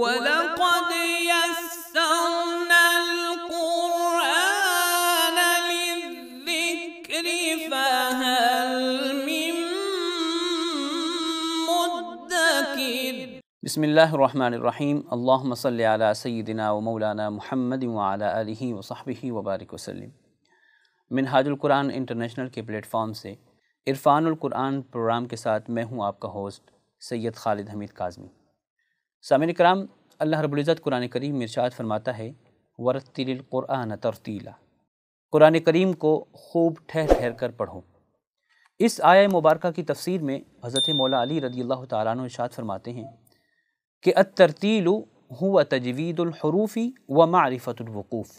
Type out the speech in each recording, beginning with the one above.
ولقد يسرنا القرآن للذكر فهل من مدكر بسم الله الرحمن الرحيم اللهم صل على سيدنا ومولانا محمد وعلى آله وصحبه وبارك وسلم من حاج القرآن انٹرنیشنل کے پلیٹ فارم سے عرفان القرآن پروگرام کے ساتھ میں ہوں آپ کا ہوسٹ سید خالد حمید کاظمی सामिन कराम अल्लाह रबुल्ज़त कुरान करीम इरशाद फरमाता है वरतिलकुरान तरतीला कुरान करीम को खूब ठहर ठहर कर पढ़ो इस आय मुबारक की तफसीर में हज़रत मौला अली रदी अल्लाह तु फरमाते हैं कि अ अतरतील व तजवीदलहरूफ़ी व मारफ़तवकूफ़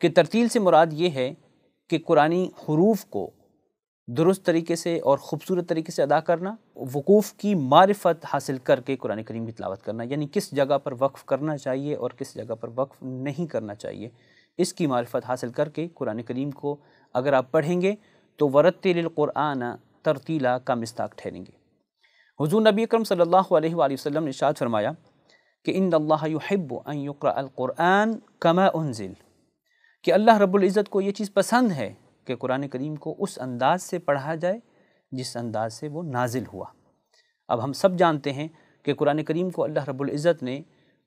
के तरतील से मुराद ये है कि कुरानी हरूफ को दुरुस्त तरीके से और ख़ूबसूरत तरीके से अदा करना वकूफ़ की मारफत हासिल करके कुरान करीम की तलावत करना यानी किस जगह पर वक्फ़ करना चाहिए और किस जगह पर वक्फ़ नहीं करना चाहिए इसकी मारफत हासिल करके कुरान करीम को अगर आप पढ़ेंगे तो वरतलक़ुरान तरतीला का मिस्ताक ठहरेंगे हजूर नबी अक्रम सल्ला वसम ने शाद फरमाया कि इन अल्लाहब्बुरा अलकुरान कमा उनजिल कि अल्लाह रब्ज़त को ये चीज़ पसंद है कि कुरान करीम को उस अंदाज से पढ़ा जाए जिस अंदाज से वो नाजिल हुआ अब हम सब जानते हैं कि कुरान करीम को अल्लाह रब्बुल इज़्ज़त ने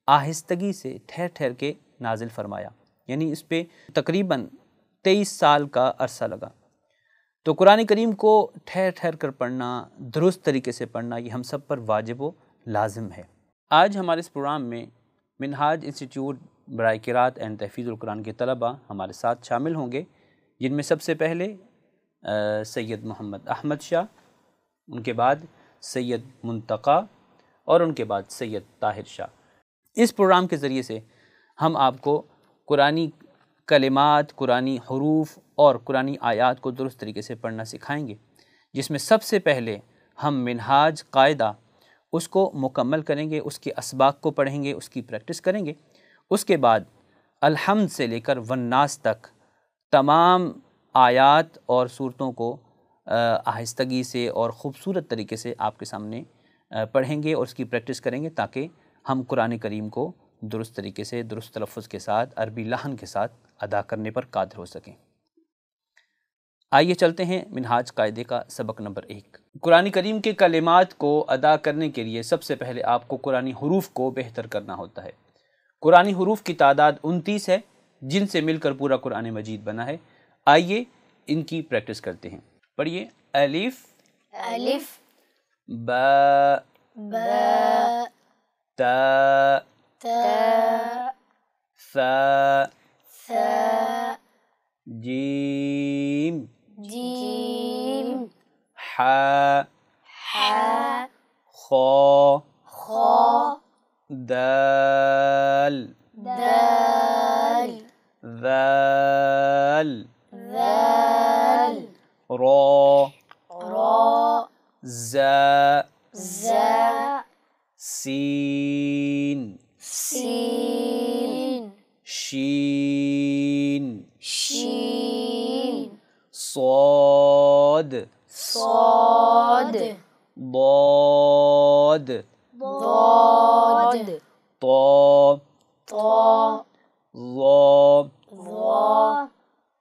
आहिस्तगी से ठहर ठहर के नाजिल फरमाया यानी इस पर तकरीबन तेईस साल का अरसा लगा तो कुरान करीम को ठहर ठहर कर पढ़ना दुरुस्त तरीके से पढ़ना ये हम सब पर वाजिब व लाजिम है आज हमारे इस प्रोग्राम में मिनहाज इंस्टीट्यूट बरए किरात एंड कुरान के तलबा हमारे साथ शामिल होंगे जिनमें सबसे पहले सैयद मोहम्मद अहमद शाह उनके बाद सैयद मुंतका और उनके बाद सैयद ताहिर शाह इस प्रोग्राम के ज़रिए से हम आपको कुरानी कलिमात कुरानी हरूफ और कुरानी आयात को दुरुस्त तरीके से पढ़ना सिखाएंगे जिसमें सबसे पहले हम मिनहाज कायदा उसको मुकम्मल करेंगे उसके इसबाक को पढ़ेंगे उसकी प्रैक्टिस करेंगे उसके बाद अलहमद से लेकर वन्नास तक तमाम आयात और सूरतों को आहिस्तगी से और ख़ूबसूरत तरीके से आपके सामने पढ़ेंगे और उसकी प्रैक्टिस करेंगे ताकि हम कुरान करीम को दुरुस्त तरीके से दुरुस्त तलफ़ के साथ अरबी लाहन के साथ अदा करने पर कादिर हो सकें आइए चलते हैं मिनहाज कायदे का सबक नंबर एक कुरानी करीम के कलिमात को अदा करने के लिए सबसे पहले आपको कुरानी हरूफ को बेहतर करना होता है कुरानी हरूफ की तादाद उनतीस है जिनसे मिलकर पूरा कुरान मजीद बना है आइए इनकी प्रैक्टिस करते हैं पढ़िए अलिफ अलिफ बा बा ता सा जीम जीम हा हा खो खो दल दल ذال ذال را را زا زا سين سين شين شين صاد صاد ضاد ضاد طا طا ظا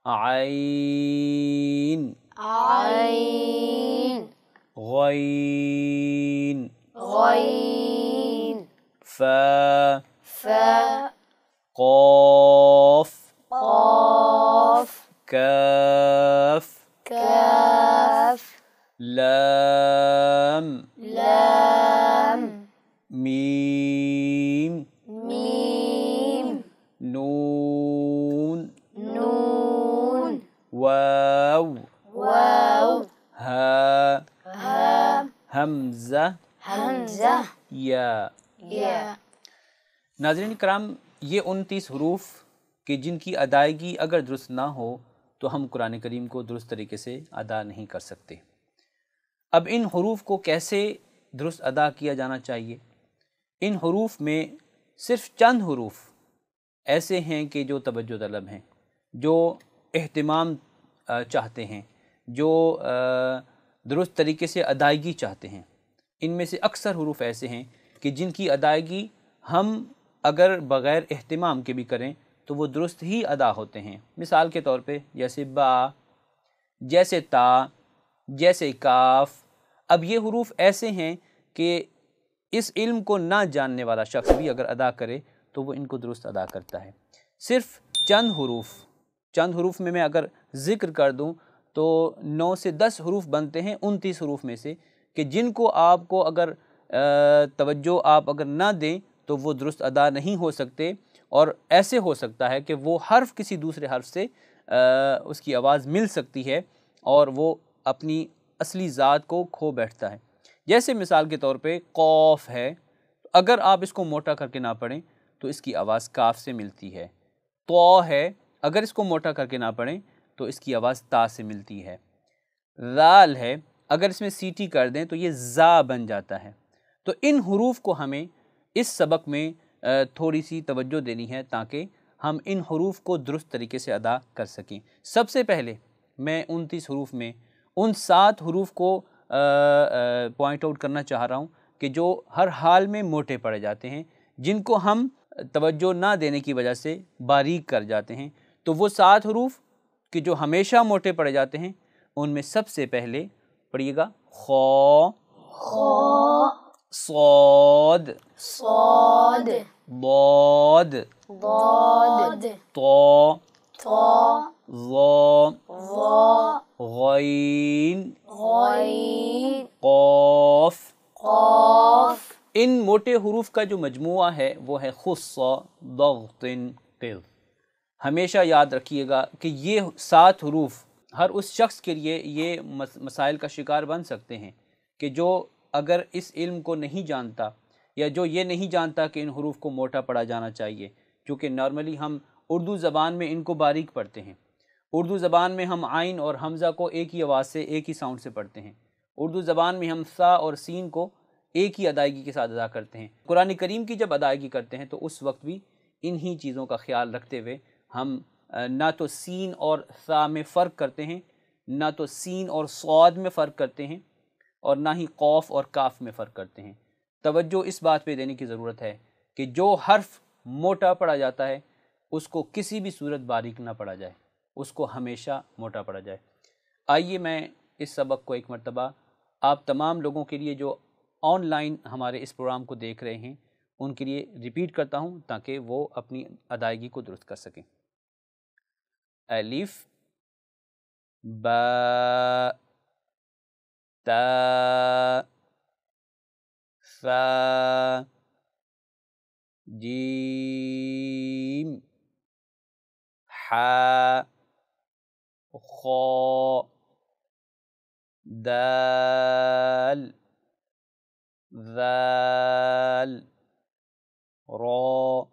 عين عين غين غين فا فا قاف قاف كاف كاف لام لام ميم हमजा हमजा या या नाजरीन कराम ये उन तीस हरूफ कि जिनकी अदायगी अगर दुरुस्त ना हो तो हम कुरान करीम को दुरुस्त तरीके से अदा नहीं कर सकते अब इन हरूफ को कैसे दुरुस्त अदा किया जाना चाहिए इन हरूफ में सिर्फ चंद हरूफ ऐसे हैं कि जो तवज्जो तलब हैं जो अहतमाम चाहते हैं जो दुरुस्त तरीके से अदायगी चाहते हैं इनमें से अक्सर हरूफ ऐसे हैं कि जिनकी अदायगी हम अगर बग़ैर अहतमाम के भी करें तो वो दुरुस्त ही अदा होते हैं मिसाल के तौर पे जैसे बा जैसे ता जैसे काफ अब ये हरूफ ऐसे हैं कि इस इल्म को ना जानने वाला शख्स भी अगर अदा करे तो वो इनको दुरुस्त अदा करता है सिर्फ चंद हरूफ चंद हरूफ में मैं अगर ज़िक्र कर दूँ तो नौ से दस हरूफ बनते हैं उनतीस हरूफ में से कि जिनको आपको अगर तवज्जो आप अगर ना दें तो वो दुरुस्त अदा नहीं हो सकते और ऐसे हो सकता है कि वो हर्फ किसी दूसरे हर्फ से आ, उसकी आवाज़ मिल सकती है और वो अपनी असली ज़ात को खो बैठता है जैसे मिसाल के तौर पे कौफ़ है अगर आप इसको मोटा करके ना पढ़ें तो इसकी आवाज़ काफ से मिलती है तो है अगर इसको मोटा करके ना पढ़ें तो इसकी आवाज़ ता से मिलती है लाल है अगर इसमें सीटी कर दें तो ये ज़ा बन जाता है तो इन हरूफ को हमें इस सबक में थोड़ी सी तवज्जो देनी है ताकि हम इन हरूफ को दुरुस्त तरीके से अदा कर सकें सबसे पहले मैं उनतीस हरूफ में उन सात हरूफ को पॉइंट आउट करना चाह रहा हूँ कि जो हर हाल में मोटे पड़े जाते हैं जिनको हम तवज्जो ना देने की वजह से बारीक कर जाते हैं तो वो सात हरूफ कि जो हमेशा मोटे पड़े जाते हैं उनमें सबसे पहले पढ़िएगा खो खो सौद सौद बौद बौद तो तो वो वो غين غين قاف قاف इन मोटे हरूफ का जो मजमु है वो है खुस्सा दगतिन क़िज़ हमेशा याद रखिएगा कि ये सात हरूफ हर उस शख्स के लिए ये मसाइल का शिकार बन सकते हैं कि जो अगर इस इल्म को नहीं जानता या जो ये नहीं जानता कि इन हरूफ को मोटा पढ़ा जाना चाहिए क्योंकि नॉर्मली हम उर्दू ज़बान में इनको बारीक पढ़ते हैं उर्दू ज़बान में हम आइन और हमज़ा को एक ही आवाज़ से एक ही साउंड से पढ़ते हैं उर्दू ज़बान में हम सा और सीन को एक ही अदायगी के साथ अदा करते हैं कुरान करीम की जब अदायगी करते हैं तो उस वक्त भी इन्हीं चीज़ों का ख्याल रखते हुए हम ना तो सीन और सा में फ़र्क करते हैं ना तो सीन और सौद में फ़र्क करते हैं और ना ही कौफ और काफ में फ़र्क करते हैं तवज्जो इस बात पे देने की ज़रूरत है कि जो हर्फ मोटा पड़ा जाता है उसको किसी भी सूरत बारीक ना पड़ा जाए उसको हमेशा मोटा पड़ा जाए आइए मैं इस सबक को एक मरतबा आप तमाम लोगों के लिए जो ऑनलाइन हमारे इस प्रोग्राम को देख रहे हैं उनके लिए रिपीट करता हूँ ताकि वो अपनी अदायगी को दुरुस्त कर सकें ألف باء تاء ثاء جيم حاء خاء دال ذال را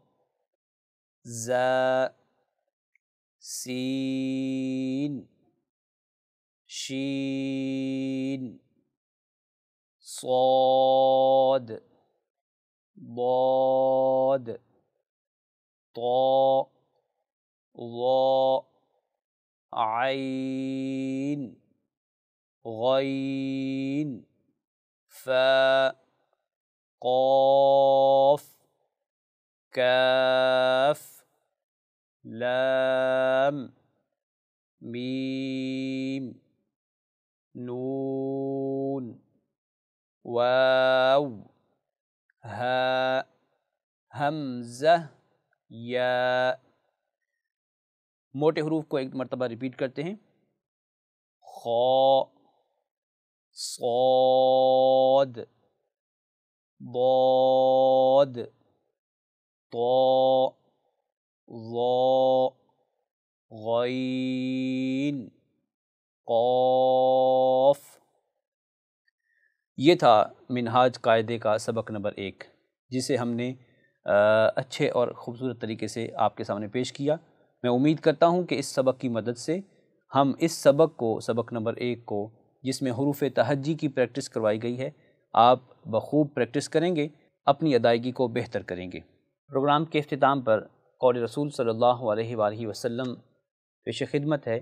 زا سين شين صاد ضاد طاء ظاء عين غين فاء قاف كاف लम मीम नून वाव हा हमज़ या मोटे हरूफ को एक मरतबा रिपीट करते हैं खौ सौद बौद तो गैन कौफ ये था मिनहाज कायदे का सबक नंबर एक जिसे हमने अच्छे और ख़ूबसूरत तरीके से आपके सामने पेश किया मैं उम्मीद करता हूँ कि इस सबक की मदद से हम इस सबक को सबक नंबर एक को जिसमें हरूफ तहजी की प्रैक्टिस करवाई गई है आप बखूब प्रैक्टिस करेंगे अपनी अदायगी को बेहतर करेंगे प्रोग्राम के अख्ताम पर कौल रसूल सल्लल्लाहु अलैहि वसल्लम पेश खिदमत है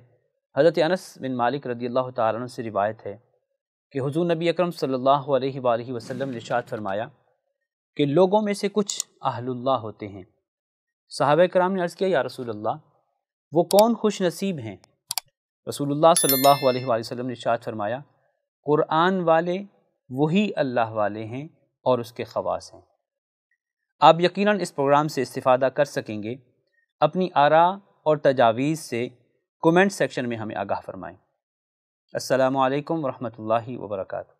हज़रत अनस बिन मालिक रदी अल्लाह तारन से रिवायत है कि हुजूर नबी अकरम सल्लल्लाहु अलैहि वसल्लम ने शाद फरमाया कि लोगों में से कुछ अहलुल्ला होते हैं साहब कराम ने अर्ज़ किया या रसूल अल्लाह वो कौन खुश नसीब हैं रसूलुल्लाह सल्लल्लाहु अलैहि वसल्लम ने शाद फरमाया क़ुरान वाले वही अल्लाह वाले हैं और उसके खवास हैं आप यकीनन इस प्रोग्राम से इस्ता कर सकेंगे अपनी आरा और तजावीज़ से कमेंट सेक्शन में हमें आगाह फरमाएँ अल्लाम वरहमल वर्का